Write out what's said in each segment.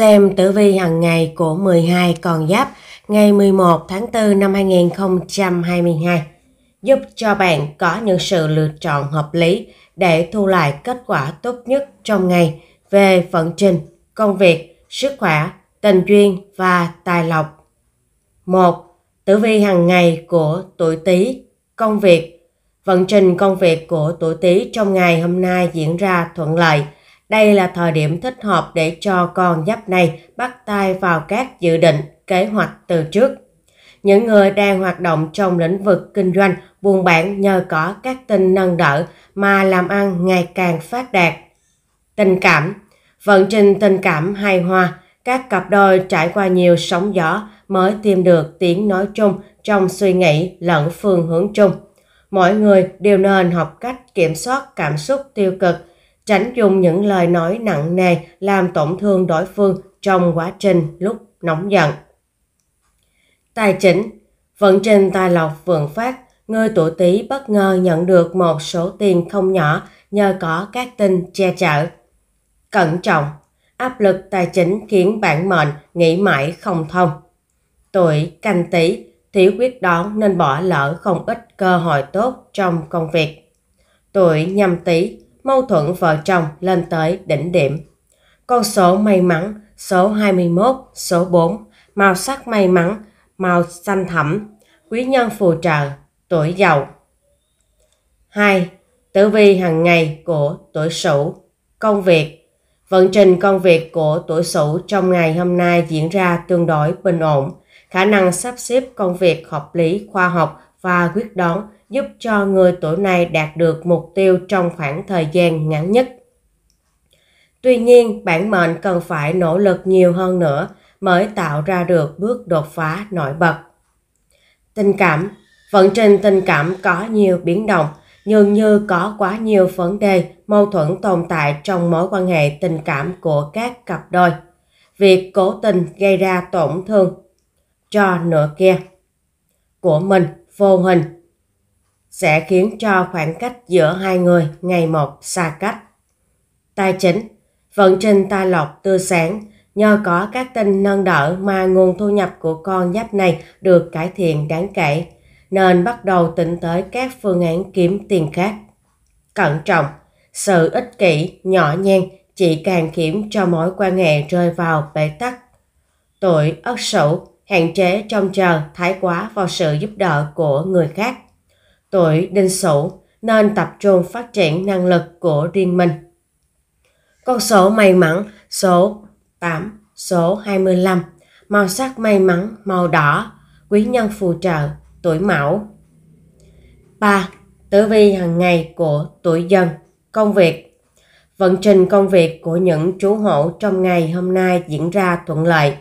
Xem tử vi hàng ngày của 12 con giáp ngày 11 tháng 4 năm 2022 giúp cho bạn có những sự lựa chọn hợp lý để thu lại kết quả tốt nhất trong ngày về vận trình, công việc, sức khỏe, tình duyên và tài lộc. 1. Tử vi hàng ngày của tuổi Tý, công việc. Vận trình công việc của tuổi Tý trong ngày hôm nay diễn ra thuận lợi – đây là thời điểm thích hợp để cho con giáp này bắt tay vào các dự định, kế hoạch từ trước. Những người đang hoạt động trong lĩnh vực kinh doanh, buôn bán nhờ có các tin nâng đỡ mà làm ăn ngày càng phát đạt. Tình cảm Vận trình tình cảm hài hòa, các cặp đôi trải qua nhiều sóng gió mới tìm được tiếng nói chung trong suy nghĩ lẫn phương hướng chung. Mỗi người đều nên học cách kiểm soát cảm xúc tiêu cực tránh dùng những lời nói nặng nề làm tổn thương đối phương trong quá trình lúc nóng giận. Tài chính Vận trình tài lộc vượng phát, người tuổi Tý bất ngờ nhận được một số tiền không nhỏ nhờ có các tin che chở. Cẩn trọng, áp lực tài chính khiến bản mệnh nghĩ mãi không thông. Tuổi canh Tý thiếu quyết đoán nên bỏ lỡ không ít cơ hội tốt trong công việc. Tuổi nhâm Tý mâu thuẫn vợ chồng lên tới đỉnh điểm. Con số may mắn, số 21, số 4, màu sắc may mắn, màu xanh thẳm, quý nhân phù trợ, tuổi giàu. 2. Tử vi hàng ngày của tuổi Sửu, công việc. Vận trình công việc của tuổi Sửu trong ngày hôm nay diễn ra tương đối bình ổn, khả năng sắp xếp công việc hợp lý, khoa học và quyết đoán giúp cho người tuổi này đạt được mục tiêu trong khoảng thời gian ngắn nhất. Tuy nhiên, bản mệnh cần phải nỗ lực nhiều hơn nữa mới tạo ra được bước đột phá nổi bật. Tình cảm Vận trình tình cảm có nhiều biến động, nhưng như có quá nhiều vấn đề, mâu thuẫn tồn tại trong mối quan hệ tình cảm của các cặp đôi. Việc cố tình gây ra tổn thương cho nửa kia của mình vô hình sẽ khiến cho khoảng cách giữa hai người ngày một xa cách. Tài chính Vận trình tài lộc tươi sáng nhờ có các tin nâng đỡ mà nguồn thu nhập của con giáp này được cải thiện đáng kể, nên bắt đầu tính tới các phương án kiếm tiền khác. Cẩn trọng, sự ích kỷ, nhỏ nhen chỉ càng khiến cho mối quan hệ rơi vào bế tắc. Tuổi ất sửu hạn chế trông chờ thái quá vào sự giúp đỡ của người khác tuổi đinh sửu nên tập trung phát triển năng lực của riêng mình. Con số may mắn số 8, số 25, màu sắc may mắn màu đỏ, quý nhân phù trợ, tuổi mão. 3. Tử vi hàng ngày của tuổi dần, công việc. Vận trình công việc của những chú hộ trong ngày hôm nay diễn ra thuận lợi,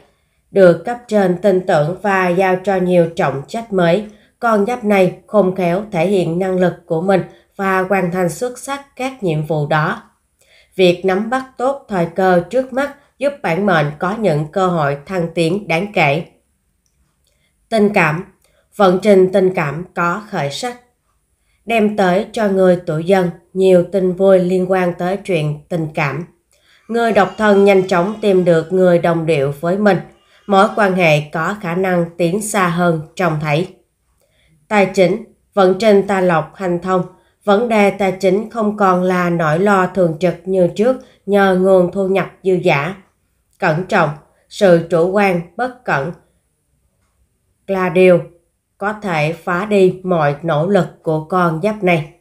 được cấp trên tin tưởng và giao cho nhiều trọng trách mới – con giáp này khôn khéo thể hiện năng lực của mình và hoàn thành xuất sắc các nhiệm vụ đó. Việc nắm bắt tốt thời cơ trước mắt giúp bản mệnh có những cơ hội thăng tiến đáng kể. Tình cảm Vận trình tình cảm có khởi sắc đem tới cho người tuổi dân nhiều tin vui liên quan tới chuyện tình cảm. Người độc thân nhanh chóng tìm được người đồng điệu với mình. Mối quan hệ có khả năng tiến xa hơn trong thấy tài chính, vận trên ta lọc hành thông. Vấn đề tài chính không còn là nỗi lo thường trực như trước nhờ nguồn thu nhập dư giả. Cẩn trọng, sự chủ quan bất cẩn là điều có thể phá đi mọi nỗ lực của con giáp này.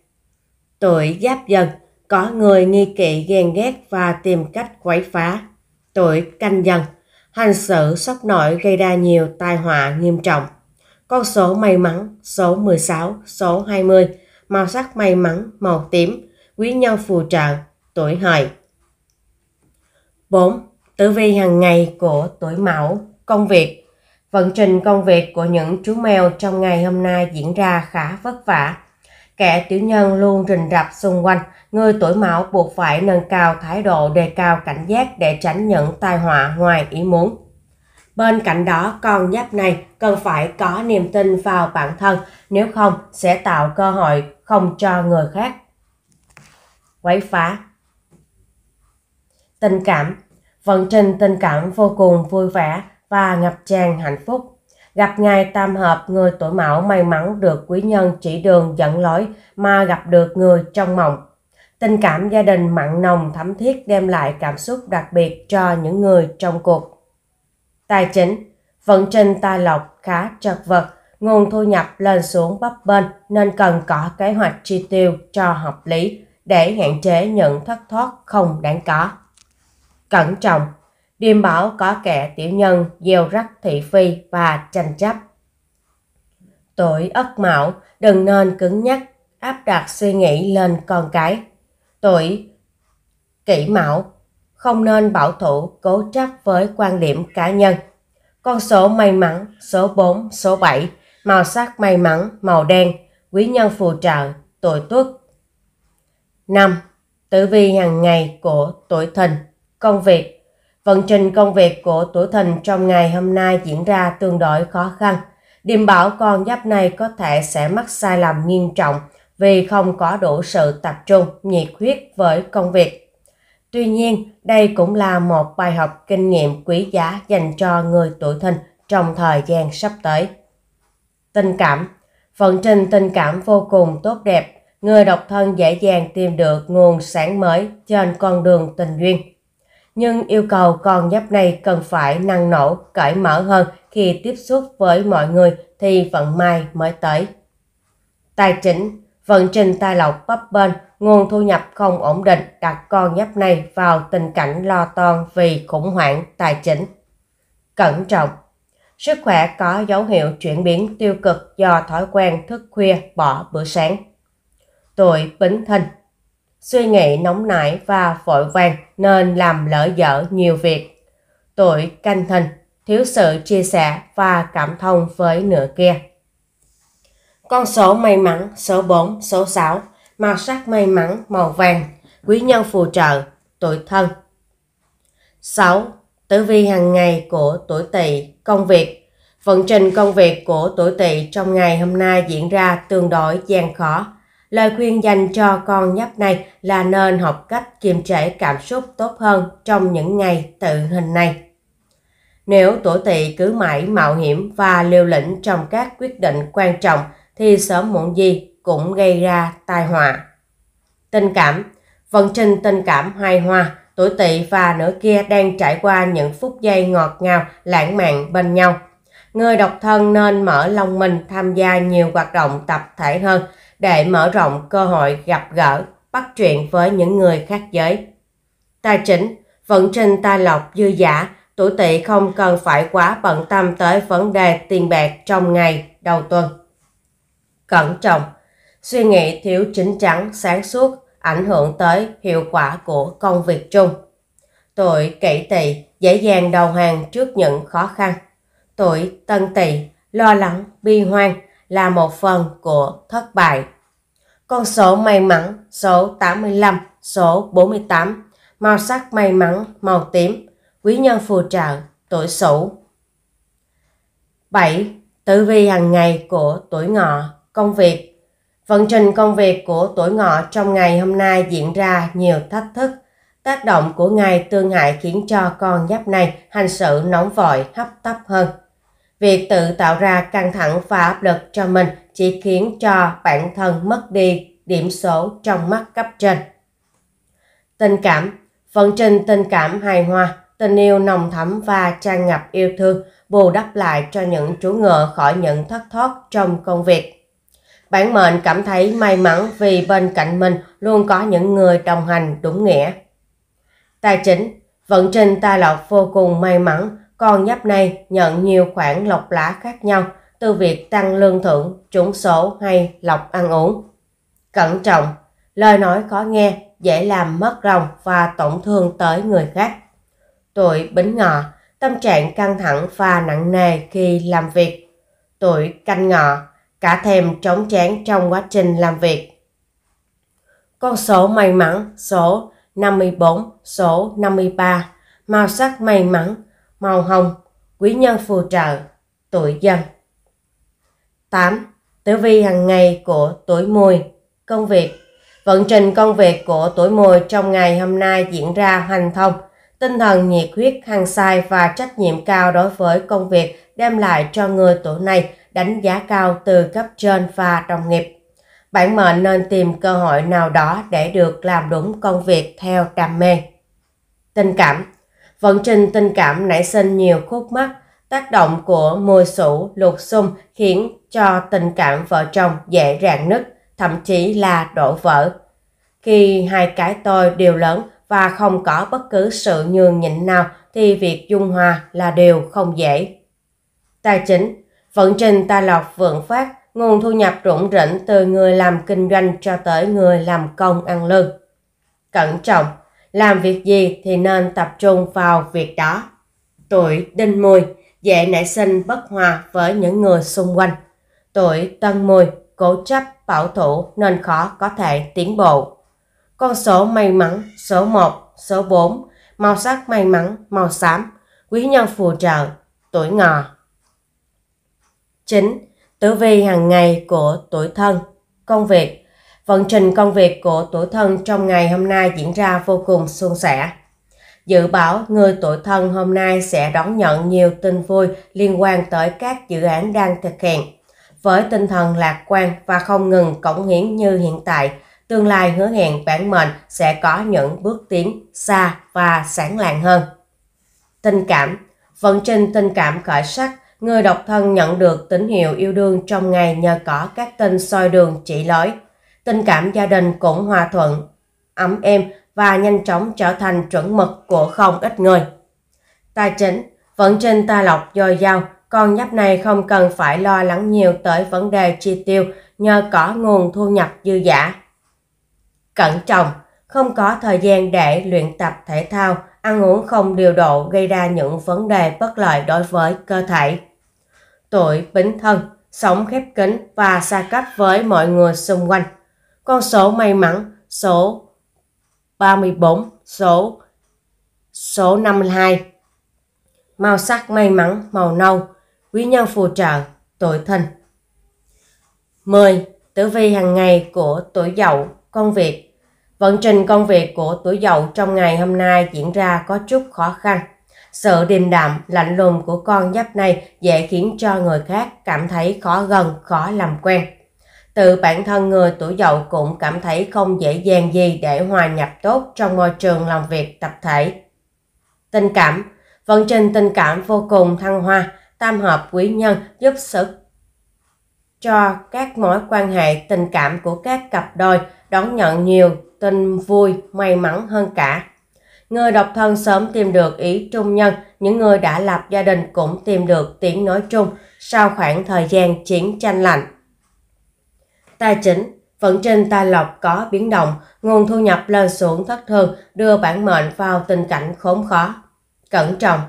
Tuổi giáp dần, có người nghi kỵ ghen ghét và tìm cách quấy phá. Tuổi canh dần, hành xử sốc nổi gây ra nhiều tai họa nghiêm trọng. Con số may mắn số 16, số 20, màu sắc may mắn màu tím, quý nhân phù trợ, tuổi hợi. 4. Tử vi hàng ngày của tuổi mão, công việc. Vận trình công việc của những chú mèo trong ngày hôm nay diễn ra khá vất vả. Kẻ tiểu nhân luôn rình rập xung quanh, người tuổi mão buộc phải nâng cao thái độ đề cao cảnh giác để tránh những tai họa ngoài ý muốn. Bên cạnh đó, con giáp này cần phải có niềm tin vào bản thân, nếu không sẽ tạo cơ hội không cho người khác. Quấy phá Tình cảm Vận trình tình cảm vô cùng vui vẻ và ngập tràn hạnh phúc. Gặp ngài tam hợp người tuổi mão may mắn được quý nhân chỉ đường dẫn lối mà gặp được người trong mộng. Tình cảm gia đình mặn nồng thấm thiết đem lại cảm xúc đặc biệt cho những người trong cuộc tài chính. Vận trình tài lộc khá chật vật, nguồn thu nhập lên xuống bấp bênh nên cần có kế hoạch chi tiêu cho hợp lý để hạn chế những thất thoát không đáng có. Cẩn trọng, điềm bảo có kẻ tiểu nhân gieo rắc thị phi và tranh chấp. Tuổi ất mão, đừng nên cứng nhắc, áp đặt suy nghĩ lên con cái. Tuổi kỷ mão, không nên bảo thủ cố chấp với quan điểm cá nhân. Con số may mắn số 4, số 7, màu sắc may mắn màu đen, quý nhân phù trợ, tuổi tuất. 5. Tử vi hàng ngày của tuổi thìn, công việc. Vận trình công việc của tuổi thìn trong ngày hôm nay diễn ra tương đối khó khăn. Điềm bảo con giáp này có thể sẽ mắc sai lầm nghiêm trọng vì không có đủ sự tập trung, nhiệt huyết với công việc Tuy nhiên, đây cũng là một bài học kinh nghiệm quý giá dành cho người tuổi thìn trong thời gian sắp tới. Tình cảm Vận trình tình cảm vô cùng tốt đẹp, người độc thân dễ dàng tìm được nguồn sáng mới trên con đường tình duyên. Nhưng yêu cầu con giáp này cần phải năng nổ, cởi mở hơn khi tiếp xúc với mọi người thì vận may mới tới. Tài chính vận trình tài lộc bấp bênh, nguồn thu nhập không ổn định đặt con nhấp này vào tình cảnh lo toan vì khủng hoảng tài chính. Cẩn trọng Sức khỏe có dấu hiệu chuyển biến tiêu cực do thói quen thức khuya bỏ bữa sáng. Tuổi Bính Thìn Suy nghĩ nóng nảy và vội vàng nên làm lỡ dở nhiều việc. Tuổi Canh Thìn Thiếu sự chia sẻ và cảm thông với nửa kia. Con số may mắn số 4, số 6, màu sắc may mắn màu vàng, quý nhân phù trợ, tuổi thân. 6. Tử vi hàng ngày của tuổi tỵ, công việc. Vận trình công việc của tuổi tỵ trong ngày hôm nay diễn ra tương đối gian khó. Lời khuyên dành cho con nhóc này là nên học cách kiềm chế cảm xúc tốt hơn trong những ngày tự hình này. Nếu tuổi tỵ cứ mãi mạo hiểm và liều lĩnh trong các quyết định quan trọng thì sớm muộn gì cũng gây ra tai họa. Tình cảm Vận trình tình cảm hoài hoa, tuổi tỵ và nửa kia đang trải qua những phút giây ngọt ngào, lãng mạn bên nhau. Người độc thân nên mở lòng mình tham gia nhiều hoạt động tập thể hơn để mở rộng cơ hội gặp gỡ, bắt chuyện với những người khác giới. Tài chính, vận trình tài lộc dư giả, tuổi tỵ không cần phải quá bận tâm tới vấn đề tiền bạc trong ngày đầu tuần cẩn trọng. Suy nghĩ thiếu chính chắn, sáng suốt ảnh hưởng tới hiệu quả của công việc chung. Tuổi kỷ tỵ dễ dàng đầu hàng trước những khó khăn. Tuổi tân tỵ lo lắng, bi hoang là một phần của thất bại. Con số may mắn số 85, số 48, màu sắc may mắn màu tím, quý nhân phù trợ tuổi Sửu. 7. Tử vi hàng ngày của tuổi Ngọ công việc. Vận trình công việc của tuổi ngọ trong ngày hôm nay diễn ra nhiều thách thức. Tác động của ngày tương hại khiến cho con giáp này hành sự nóng vội, hấp tấp hơn. Việc tự tạo ra căng thẳng và áp lực cho mình chỉ khiến cho bản thân mất đi điểm số trong mắt cấp trên. Tình cảm Vận trình tình cảm hài hòa, tình yêu nồng thắm và tràn ngập yêu thương bù đắp lại cho những chú ngựa khỏi những thất thoát trong công việc Bản mệnh cảm thấy may mắn vì bên cạnh mình luôn có những người đồng hành đúng nghĩa. Tài chính, vận trình tài lộc vô cùng may mắn, con nhấp này nhận nhiều khoản lộc lá khác nhau, từ việc tăng lương thưởng, trúng số hay lộc ăn uống. Cẩn trọng, lời nói khó nghe, dễ làm mất lòng và tổn thương tới người khác. Tuổi bính ngọ, tâm trạng căng thẳng và nặng nề khi làm việc. Tuổi canh ngọ, cả thèm trống chán trong quá trình làm việc. Con số may mắn số 54, số 53, màu sắc may mắn, màu hồng, quý nhân phù trợ, tuổi dần. 8. Tử vi hàng ngày của tuổi mùi, công việc. Vận trình công việc của tuổi mùi trong ngày hôm nay diễn ra hoành thông, tinh thần nhiệt huyết, hăng say và trách nhiệm cao đối với công việc đem lại cho người tuổi này đánh giá cao từ cấp trên và đồng nghiệp. Bạn mệnh nên tìm cơ hội nào đó để được làm đúng công việc theo đam mê. Tình cảm Vận trình tình cảm nảy sinh nhiều khúc mắc, tác động của mùi sủ lục xung khiến cho tình cảm vợ chồng dễ rạn nứt, thậm chí là đổ vỡ. Khi hai cái tôi đều lớn và không có bất cứ sự nhường nhịn nào thì việc dung hòa là điều không dễ. Tài chính Vận trình ta lọc vượng phát, nguồn thu nhập rủng rỉnh từ người làm kinh doanh cho tới người làm công ăn lương. Cẩn trọng, làm việc gì thì nên tập trung vào việc đó. Tuổi đinh mùi dễ nảy sinh bất hòa với những người xung quanh. Tuổi tân mùi cố chấp, bảo thủ nên khó có thể tiến bộ. Con số may mắn số 1, số 4, màu sắc may mắn màu xám, quý nhân phù trợ, tuổi ngọ. 9. Tử vi hàng ngày của tuổi thân Công việc Vận trình công việc của tuổi thân trong ngày hôm nay diễn ra vô cùng suôn sẻ. Dự báo người tuổi thân hôm nay sẽ đón nhận nhiều tin vui liên quan tới các dự án đang thực hiện. Với tinh thần lạc quan và không ngừng cống hiến như hiện tại, tương lai hứa hẹn bản mệnh sẽ có những bước tiến xa và sáng lạng hơn. Tình cảm Vận trình tình cảm khởi sắc – người độc thân nhận được tín hiệu yêu đương trong ngày nhờ có các tin soi đường chỉ lối. Tình cảm gia đình cũng hòa thuận, ấm êm và nhanh chóng trở thành chuẩn mực của không ít người. Tài chính, vận trình ta lọc dồi dào, con nhóc này không cần phải lo lắng nhiều tới vấn đề chi tiêu nhờ có nguồn thu nhập dư giả. Cẩn trọng, không có thời gian để luyện tập thể thao, ăn uống không điều độ gây ra những vấn đề bất lợi đối với cơ thể tuổi bính thân, sống khép kín và xa cách với mọi người xung quanh. Con số may mắn số 34, số số 52. Màu sắc may mắn màu nâu, quý nhân phù trợ, tuổi thìn. 10. Tử vi hàng ngày của tuổi dậu, công việc. Vận trình công việc của tuổi dậu trong ngày hôm nay diễn ra có chút khó khăn sự điềm đạm, lạnh lùng của con giáp này dễ khiến cho người khác cảm thấy khó gần, khó làm quen. Tự bản thân người tuổi dậu cũng cảm thấy không dễ dàng gì để hòa nhập tốt trong môi trường làm việc tập thể. Tình cảm Vận trình tình cảm vô cùng thăng hoa, tam hợp quý nhân giúp sức cho các mối quan hệ tình cảm của các cặp đôi đón nhận nhiều tình vui may mắn hơn cả Người độc thân sớm tìm được ý trung nhân, những người đã lập gia đình cũng tìm được tiếng nói chung sau khoảng thời gian chiến tranh lạnh. Tài chính Vận trình tài lộc có biến động, nguồn thu nhập lên xuống thất thường đưa bản mệnh vào tình cảnh khốn khó. Cẩn trọng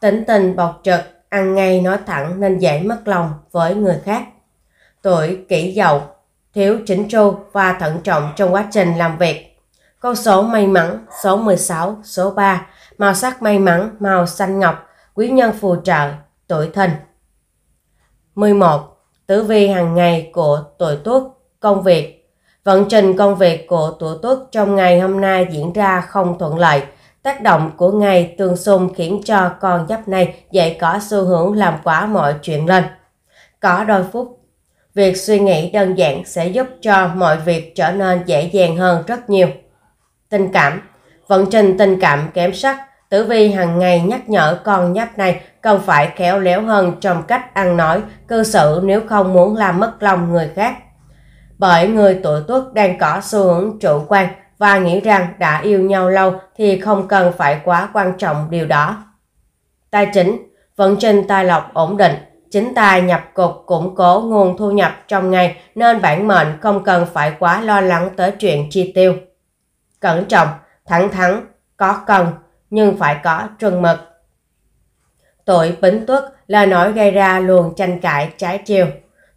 Tính tình bộc trực, ăn ngay nói thẳng nên dễ mất lòng với người khác. Tuổi kỷ dậu, thiếu chính chu và thận trọng trong quá trình làm việc con số may mắn số 16, số 3, màu sắc may mắn màu xanh ngọc, quý nhân phù trợ, tuổi thìn. 11. Tử vi hàng ngày của tuổi tuất, công việc. Vận trình công việc của tuổi tuất trong ngày hôm nay diễn ra không thuận lợi. Tác động của ngày tương xung khiến cho con giáp này dễ có xu hướng làm quá mọi chuyện lên. Có đôi phút Việc suy nghĩ đơn giản sẽ giúp cho mọi việc trở nên dễ dàng hơn rất nhiều tình cảm. Vận trình tình cảm kém sắc, Tử Vi hàng ngày nhắc nhở con nháp này cần phải khéo léo hơn trong cách ăn nói, cư xử nếu không muốn làm mất lòng người khác. Bởi người tuổi tuất đang có xu hướng chủ quan và nghĩ rằng đã yêu nhau lâu thì không cần phải quá quan trọng điều đó. Tài chính, vận trình tài lộc ổn định, chính tài nhập cục củng cố nguồn thu nhập trong ngày nên bản mệnh không cần phải quá lo lắng tới chuyện chi tiêu cẩn trọng, thẳng thắn, có cần, nhưng phải có trừng mực. Tội bính tuất là nói gây ra luồng tranh cãi trái chiều.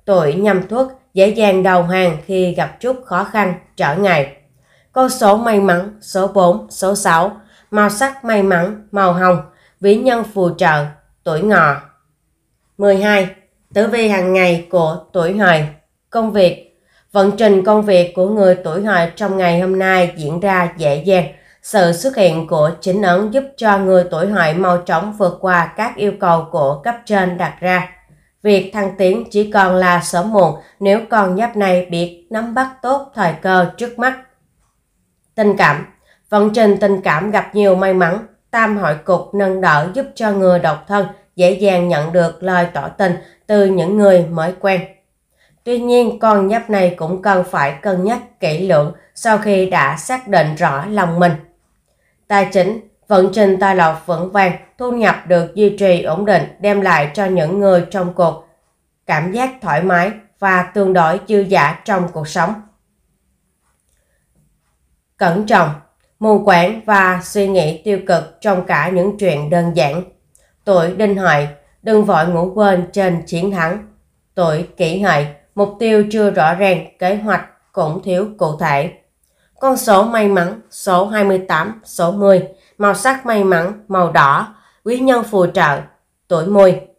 Tội nhâm tuất dễ dàng đầu hàng khi gặp chút khó khăn, trở ngại. câu số may mắn số 4, số 6, màu sắc may mắn, màu hồng, vĩ nhân phù trợ, tuổi ngọ. 12. Tử vi hàng ngày của tuổi hợi, công việc Vận trình công việc của người tuổi hợi trong ngày hôm nay diễn ra dễ dàng. Sự xuất hiện của chính ấn giúp cho người tuổi hợi mau chóng vượt qua các yêu cầu của cấp trên đặt ra. Việc thăng tiến chỉ còn là sớm muộn nếu con giáp này biết nắm bắt tốt thời cơ trước mắt. Tình cảm Vận trình tình cảm gặp nhiều may mắn, tam hội cục nâng đỡ giúp cho người độc thân dễ dàng nhận được lời tỏ tình từ những người mới quen. Tuy nhiên, con nhấp này cũng cần phải cân nhắc kỹ lưỡng sau khi đã xác định rõ lòng mình. Tài chính, vận trình tài lộc vững vàng, thu nhập được duy trì ổn định đem lại cho những người trong cuộc cảm giác thoải mái và tương đối dư giả trong cuộc sống. Cẩn trọng, mù quáng và suy nghĩ tiêu cực trong cả những chuyện đơn giản. Tuổi đinh hợi, đừng vội ngủ quên trên chiến thắng. Tuổi kỷ hợi, mục tiêu chưa rõ ràng, kế hoạch cũng thiếu cụ thể. Con số may mắn số 28, số 10, màu sắc may mắn màu đỏ, quý nhân phù trợ, tuổi mùi.